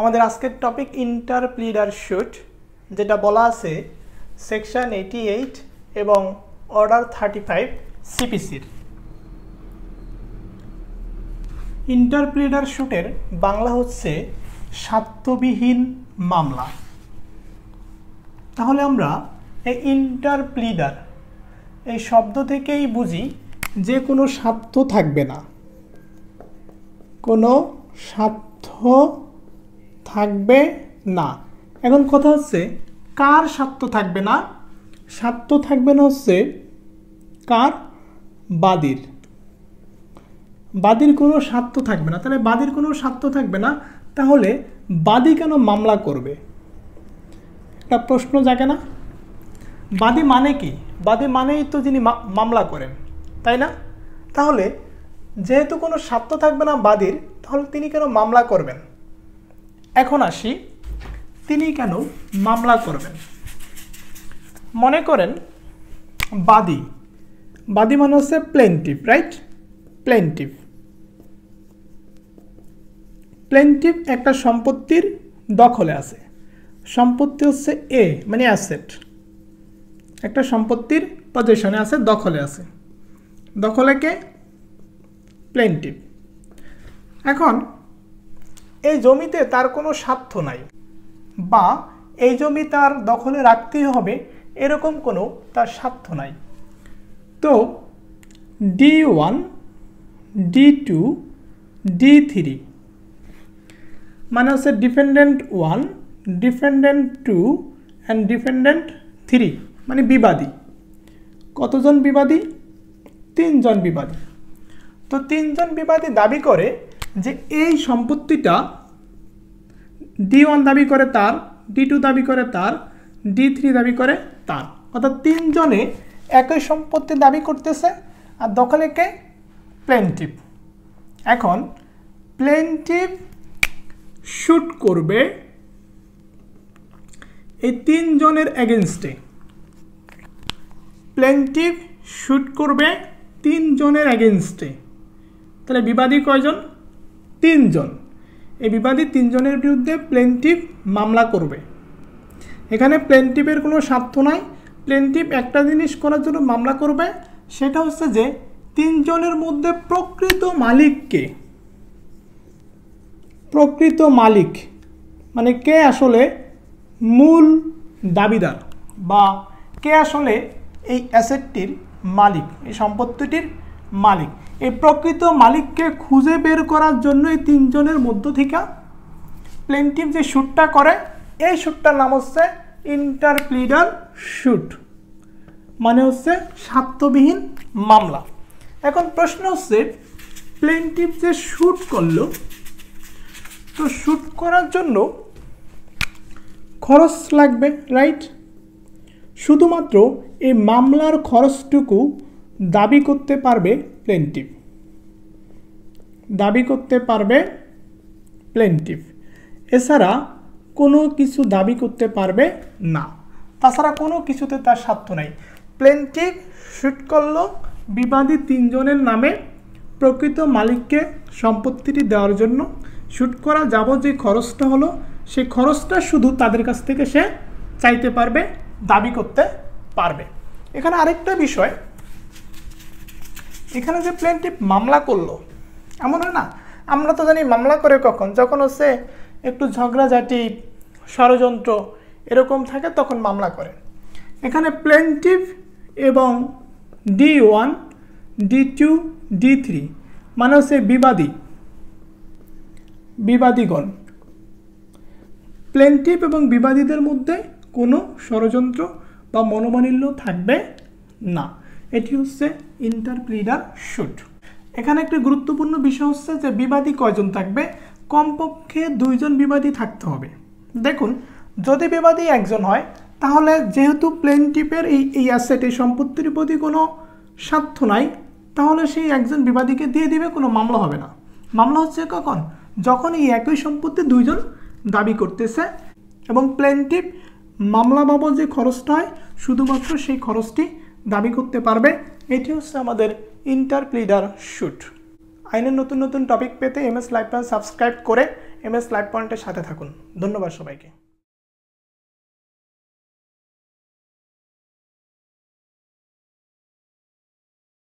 আমাদের আজকের topic ইন্টারপ্লিডার shoot যেটা বলা আছে সেকশান এইটি এইট এবং অর্ডার থার্টি ফাইভ সিপিসির ইন্টারপ্লিডার শুটের বাংলা হচ্ছে স্বার্থবিহীন মামলা তাহলে আমরা এই ইন্টারপ্লিডার এই শব্দ থেকেই বুঝি যে কোনো স্বার্থ থাকবে না কোনো স্বার্থ থাকবে না এখন কথা হচ্ছে কার স্বার্থ থাকবে না স্বার্থ থাকবে না হচ্ছে কার বাদির বাদীর কোনো স্বার্থ থাকবে না তাহলে বাদির কোনো স্বার্থ থাকবে না তাহলে বাদী কেন মামলা করবে একটা প্রশ্ন জাগে না বাদী মানে কি বাদী মানেই তো যিনি মামলা করেন তাই না তাহলে যেহেতু কোনো স্বার্থ থাকবে না বাদীর তাহলে তিনি কেন মামলা করবেন এখন আসি তিনি কেন মামলা করবেন মনে করেন বাদী বাদী মানে হচ্ছে প্লেনটিভ রাইট প্লেনটিভ প্লেনটিভ একটা সম্পত্তির দখলে আছে সম্পত্তি হচ্ছে এ মানে অ্যাসেট একটা সম্পত্তির পজিশনে আছে দখলে আছে দখলে কে প্লেনটিভ এখন এই জমিতে তার কোনো স্বার্থ নাই বা এই জমি তার দখলে রাখতেই হবে এরকম কোনো তার স্বার্থ নাই তো D one D two D three মানে হচ্ছে dependent one dependent two and dependent three মানে বিবাদী কতজন বিবাদী তিনজন বিবাদী তো তিনজন বিবাদী দাবি করে যে এই সম্পত্তিটা ডি ওয়ান দাবি করে তার ডি টু দাবি করে তার ডি থ্রি দাবি করে তার অর্থাৎ তিনজনে একই সম্পত্তি দাবি করতেছে আর দখলে কে প্লেনটিভ এখন প্লেনটিভ শ্যুট করবে এই তিনজনের এগেনস্টে প্লেনটিভ শ্যুট করবে তিনজনের এগেনস্টে তাহলে বিবাদী কয়জন তিনজন এই বিবাদী তিনজনের বিরুদ্ধে প্লেনটিপ মামলা করবে এখানে প্লেনটিপের কোনো স্বার্থ নাই প্লেনটিপ একটা জিনিস করার জন্য মামলা করবে সেটা হচ্ছে যে তিনজনের মধ্যে প্রকৃত মালিককে প্রকৃত মালিক মানে কে আসলে মূল দাবিদার বা কে আসলে এই অ্যাসেটটির মালিক এই সম্পত্তিটির মালিক এই প্রকৃত মালিককে খুঁজে বের করার জন্য এই তিনজনের মধ্য থেকে প্লেনটিভ যে শ্যুটটা করে এই শ্যুটটার নাম হচ্ছে ইন্টারপ্লিডার শ্যুট মানে হচ্ছে স্বার্থবিহীন মামলা এখন প্রশ্ন হচ্ছে প্লেনটিভ যে শ্যুট করলো তো শ্যুট করার জন্য খরচ লাগবে রাইট শুধুমাত্র এই মামলার খরচটুকু দাবি করতে পারবে প্লেনটিভ দাবি করতে পারবে প্লেনটিভ এছাড়া কোনো কিছু দাবি করতে পারবে না তাছাড়া কোনো কিছুতে তার স্বার্থ নাই প্লেনটিভ শুট করল বিবাদী তিনজনের নামে প্রকৃত মালিককে সম্পত্তিটি দেওয়ার জন্য শুট করা যাব যে খরচটা হলো সেই খরচটা শুধু তাদের কাছ থেকে সে চাইতে পারবে দাবি করতে পারবে এখানে আরেকটা বিষয় এখানে যে প্লেনটিপ মামলা করলো এমন হয় না আমরা তো জানি মামলা করে কখন যখন হচ্ছে একটু ঝগড়াঝাটি ষড়যন্ত্র এরকম থাকে তখন মামলা করে এখানে প্লেনটিভ এবং D one D two D three মানে হচ্ছে বিবাদী বিবাদীগণ প্লেনটিপ এবং বিবাদীদের মধ্যে কোনো ষড়যন্ত্র বা মনোমানিল্য থাকবে না এটি হচ্ছে ইন্টারপ্লিডার শুট এখানে একটি গুরুত্বপূর্ণ বিষয় হচ্ছে যে বিবাদী কয়জন থাকবে কমপক্ষে দুইজন বিবাদী থাকতে হবে দেখুন যদি বিবাদী একজন হয় তাহলে যেহেতু প্লেনটিপের এই এই অ্যাসেট এই সম্পত্তির প্রতি কোনো স্বার্থ নাই তাহলে সেই একজন বিবাদীকে দিয়ে দিবে কোনো মামলা হবে না মামলা হচ্ছে কখন যখন এই একই সম্পত্তি দুইজন দাবি করতেছে এবং প্লেনটিপ মামলা বাবদ যে খরচটা হয় শুধুমাত্র সেই খরচটি দাবি করতে পারবে এটি হচ্ছে আমাদের ইন্টারপ্লিডার শ্যুট আইনের নতুন নতুন টপিক পেতে M S live point subscribe করে এম এস লাইভ পয়েন্টের সাথে থাকুন ধন্যবাদ সবাইকে